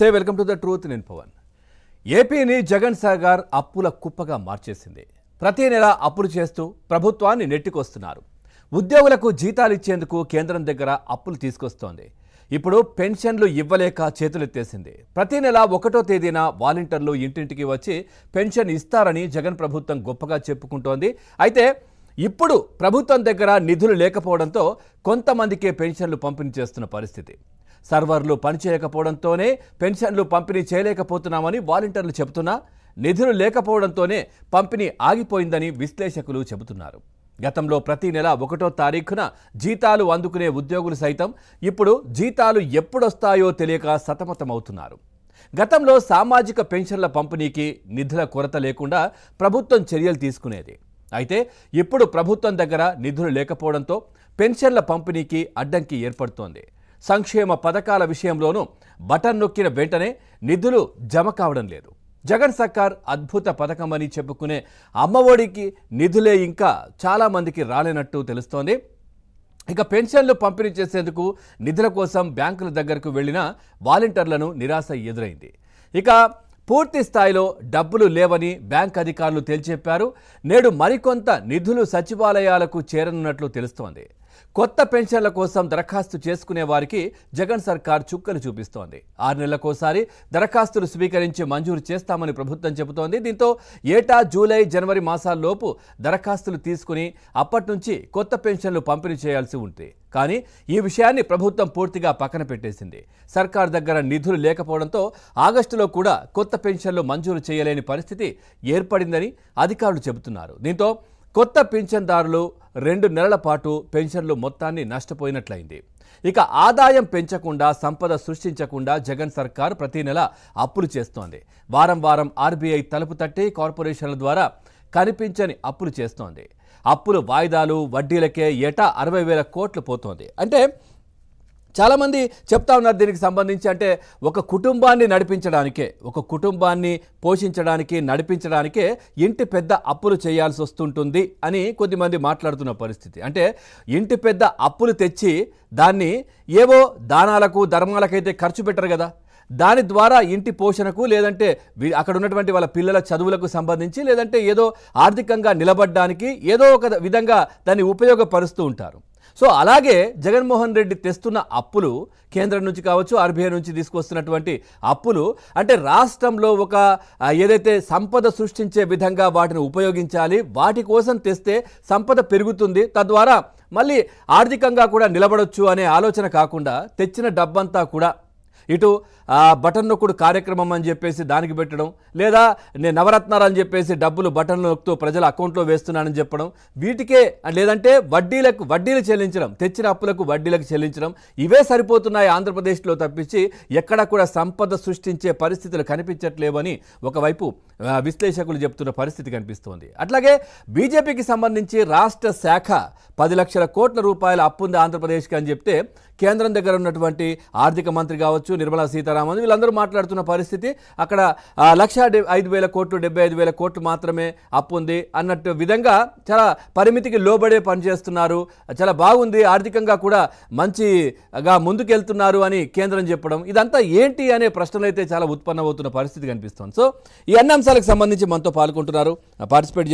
say welcome to the truth నేను పవన్ ఏపీని జగన్ సాగర్ అప్పుల కుప్పగా మార్చేసింది ప్రతి నెల అప్పులు చేస్తూ ప్రభుత్వాన్ని నెట్టికొస్తున్నారు ఉద్యోగులకు జీతాలు ఇచ్చేందుకు కేంద్రం దగ్గర అప్పులు తీసుకొస్తోంది ఇప్పుడు పెన్షన్లు ఇవ్వలేక చేతులెత్తేసింది ప్రతి నెల ఒకటో తేదీన వాలంటీర్లు ఇంటింటికి వచ్చి పెన్షన్ ఇస్తారని జగన్ ప్రభుత్వం గొప్పగా చెప్పుకుంటోంది అయితే ఇప్పుడు ప్రభుత్వం దగ్గర నిధులు లేకపోవడంతో కొంతమందికే పెన్షన్లు పంపిణీ చేస్తున్న పరిస్థితి సర్వర్లు పనిచేయకపోవడంతోనే పెన్షన్లు పంపిణీ చేయలేకపోతున్నామని వాలంటీర్లు చెబుతున్నా నిధులు లేకపోవడంతోనే పంపిణీ ఆగిపోయిందని విశ్లేషకులు చెబుతున్నారు గతంలో ప్రతి నెల ఒకటో తారీఖున జీతాలు అందుకునే ఉద్యోగులు సైతం ఇప్పుడు జీతాలు ఎప్పుడొస్తాయో తెలియక సతమతమవుతున్నారు గతంలో సామాజిక పెన్షన్ల పంపిణీకి నిధుల కొరత లేకుండా ప్రభుత్వం చర్యలు తీసుకునేది అయితే ఇప్పుడు ప్రభుత్వం దగ్గర నిధులు లేకపోవడంతో పెన్షన్ల పంపిణీకి అడ్డంకి ఏర్పడుతోంది సంక్షేమ పథకాల విషయంలోనూ బటన్ నొక్కిన వెంటనే నిధులు జమ కావడం లేదు జగన్ సర్కార్ అద్భుత పథకం అని చెప్పుకునే అమ్మఒడికి నిధులే ఇంకా చాలామందికి రాలేనట్టు తెలుస్తోంది ఇక పెన్షన్లు పంపిణీ చేసేందుకు నిధుల కోసం బ్యాంకుల దగ్గరకు వెళ్లిన వాలంటీర్లను నిరాశ ఎదురైంది ఇక పూర్తి స్థాయిలో డబ్బులు లేవని బ్యాంక్ అధికారులు తేల్చెప్పారు నేడు మరికొంత నిధులు సచివాలయాలకు చేరనున్నట్లు తెలుస్తోంది కొత్త పెన్షన్ల కోసం దరఖాస్తు చేసుకునే వారికి జగన్ సర్కార్ చుక్కలు చూపిస్తోంది ఆరు నెలలకోసారి దరఖాస్తులు స్వీకరించి మంజూరు చేస్తామని ప్రభుత్వం చెబుతోంది దీంతో ఏటా జూలై జనవరి మాసాల్లోపు దరఖాస్తులు తీసుకుని అప్పటి నుంచి కొత్త పెన్షన్లు పంపిణీ చేయాల్సి ఉంది కానీ ఈ విషయాన్ని ప్రభుత్వం పూర్తిగా పక్కన పెట్టేసింది సర్కార్ దగ్గర నిధులు లేకపోవడంతో ఆగస్టులో కూడా కొత్త పెన్షన్లు మంజూరు చేయలేని పరిస్థితి ఏర్పడిందని అధికారులు చెబుతున్నారు దీంతో కొత్త పెన్షన్దారులు రెండు నెలల పాటు పెన్షన్లు మొత్తాన్ని నష్టపోయినట్లయింది ఇక ఆదాయం పెంచకుండా సంపద సృష్టించకుండా జగన్ సర్కార్ ప్రతి నెల అప్పులు చేస్తోంది వారం వారం ఆర్బీఐ తలుపు తట్టి కార్పొరేషన్ల ద్వారా కనిపించని అప్పులు చేస్తోంది అప్పులు వాయిదాలు వడ్డీలకే ఏటా అరవై వేల కోట్లు పోతోంది అంటే చాలామంది చెప్తా ఉన్నారు దీనికి సంబంధించి అంటే ఒక కుటుంబాన్ని నడిపించడానికే ఒక కుటుంబాన్ని పోషించడానికి నడిపించడానికే ఇంటి పెద్ద అప్పులు చేయాల్సి వస్తుంటుంది అని కొద్దిమంది మాట్లాడుతున్న పరిస్థితి అంటే ఇంటి పెద్ద అప్పులు తెచ్చి దాన్ని ఏవో దానాలకు ధర్మాలకైతే ఖర్చు పెట్టరు కదా దాని ద్వారా ఇంటి పోషణకు లేదంటే అక్కడ ఉన్నటువంటి వాళ్ళ పిల్లల చదువులకు సంబంధించి లేదంటే ఏదో ఆర్థికంగా నిలబడ్డానికి ఏదో ఒక విధంగా దాన్ని ఉపయోగపరుస్తూ ఉంటారు సో అలాగే జగన్మోహన్ రెడ్డి తెస్తున్న అప్పులు కేంద్రం నుంచి కావచ్చు ఆర్బీఐ నుంచి తీసుకొస్తున్నటువంటి అప్పులు అంటే రాష్ట్రంలో ఒక ఏదైతే సంపద సృష్టించే విధంగా వాటిని ఉపయోగించాలి వాటి కోసం తెస్తే సంపద పెరుగుతుంది తద్వారా మళ్ళీ ఆర్థికంగా కూడా నిలబడొచ్చు అనే ఆలోచన కాకుండా తెచ్చిన డబ్బంతా కూడా ఇటు బటన్ నొక్కుడు కార్యక్రమం అని చెప్పేసి దానికి పెట్టడం లేదా నేను నవరత్నాలు అని చెప్పేసి డబ్బులు బటన్ నొక్కుతూ ప్రజల అకౌంట్లో వేస్తున్నానని చెప్పడం వీటికే లేదంటే వడ్డీలకు వడ్డీలు చెల్లించడం తెచ్చిన అప్పులకు వడ్డీలకు చెల్లించడం ఇవే సరిపోతున్నాయి ఆంధ్రప్రదేశ్లో తప్పించి ఎక్కడ కూడా సంపద సృష్టించే పరిస్థితులు కనిపించట్లేవని ఒకవైపు విశ్లేషకులు చెప్తున్న పరిస్థితి కనిపిస్తోంది అట్లాగే బీజేపీకి సంబంధించి రాష్ట్ర శాఖ పది లక్షల కోట్ల రూపాయల అప్పుంది ఆంధ్రప్రదేశ్కి అని చెప్తే కేంద్రం దగ్గర ఉన్నటువంటి ఆర్థిక మంత్రి కావచ్చు నిర్మలా సీతారామన్ వీళ్ళందరూ మాట్లాడుతున్న పరిస్థితి అక్కడ లక్ష ఐదు వేల కోట్లు డెబ్బై ఐదు వేల కోట్లు మాత్రమే అప్పు ఉంది అన్నట్టు విధంగా చాలా పరిమితికి లోబడే పనిచేస్తున్నారు చాలా బాగుంది ఆర్థికంగా కూడా మంచిగా ముందుకెళ్తున్నారు అని కేంద్రం చెప్పడం ఇదంతా ఏంటి అనే ప్రశ్నలు అయితే చాలా ఉత్పన్నమవుతున్న పరిస్థితి కనిపిస్తుంది సో ఈ అన్ని అంశాలకు సంబంధించి మనతో పాల్గొంటున్నారు పార్టిసిపేట్